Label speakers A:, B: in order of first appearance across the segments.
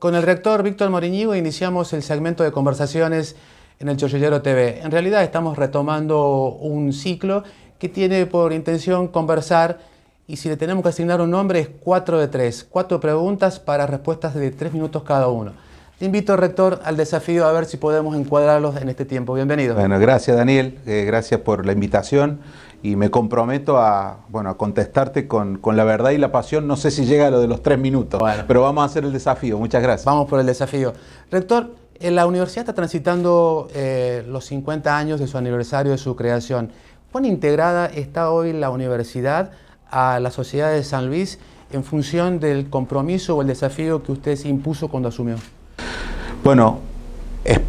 A: Con el rector Víctor Moriñigo iniciamos el segmento de conversaciones en el Chollillero TV. En realidad estamos retomando un ciclo que tiene por intención conversar y si le tenemos que asignar un nombre es cuatro de tres, cuatro preguntas para respuestas de tres minutos cada uno. Te invito, rector, al desafío a ver si podemos encuadrarlos en este tiempo. Bienvenido.
B: Bueno, gracias Daniel, eh, gracias por la invitación y me comprometo a, bueno, contestarte con, la verdad y la pasión. No sé si llega lo de los tres minutos, pero vamos a hacer el desafío. Muchas gracias. Vamos por el desafío. Rector,
A: eh, la universidad está transitando eh, los 50 años de su aniversario de su creación. ¿Cuán integrada está hoy la universidad a la sociedad de San Luis en función del compromiso o el desafío que usted se impuso cuando asumió?
B: Bueno,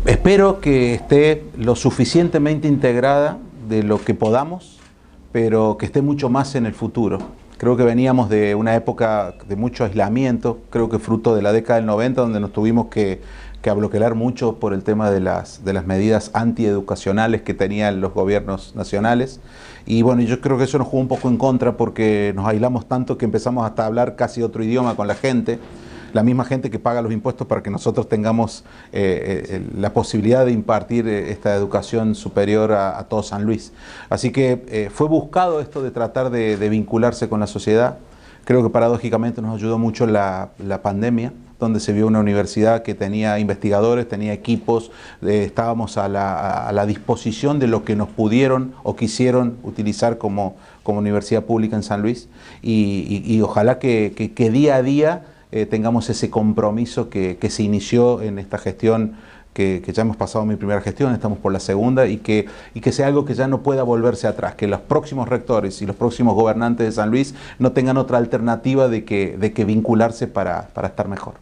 B: espero que esté lo suficientemente integrada de lo que podamos, pero que esté mucho más en el futuro. Creo que veníamos de una época de mucho aislamiento, creo que fruto de la década del 90, donde nos tuvimos que, que mucho por el tema de las, de las medidas antieducacionales que tenían los gobiernos nacionales. Y bueno, yo creo que eso nos jugó un poco en contra porque nos aislamos tanto que empezamos hasta a hablar casi otro idioma con la gente la misma gente que paga los impuestos para que nosotros tengamos eh, eh, la posibilidad de impartir eh, esta educación superior a, todo San Luis. Así que fue buscado esto de tratar de, vincularse con la sociedad. Creo que paradójicamente nos ayudó mucho la, pandemia, donde se vio una universidad que tenía investigadores, tenía equipos, estábamos a la, disposición de lo que nos pudieron o quisieron utilizar como, como universidad pública en San Luis. Y, ojalá que día a día eh, tengamos ese compromiso que, que, se inició en esta gestión, que, ya hemos pasado mi primera gestión, estamos por la segunda, y que, y que sea algo que ya no pueda volverse atrás, que los próximos rectores y los próximos gobernantes de San Luis no tengan otra alternativa de que, vincularse para, para estar mejor.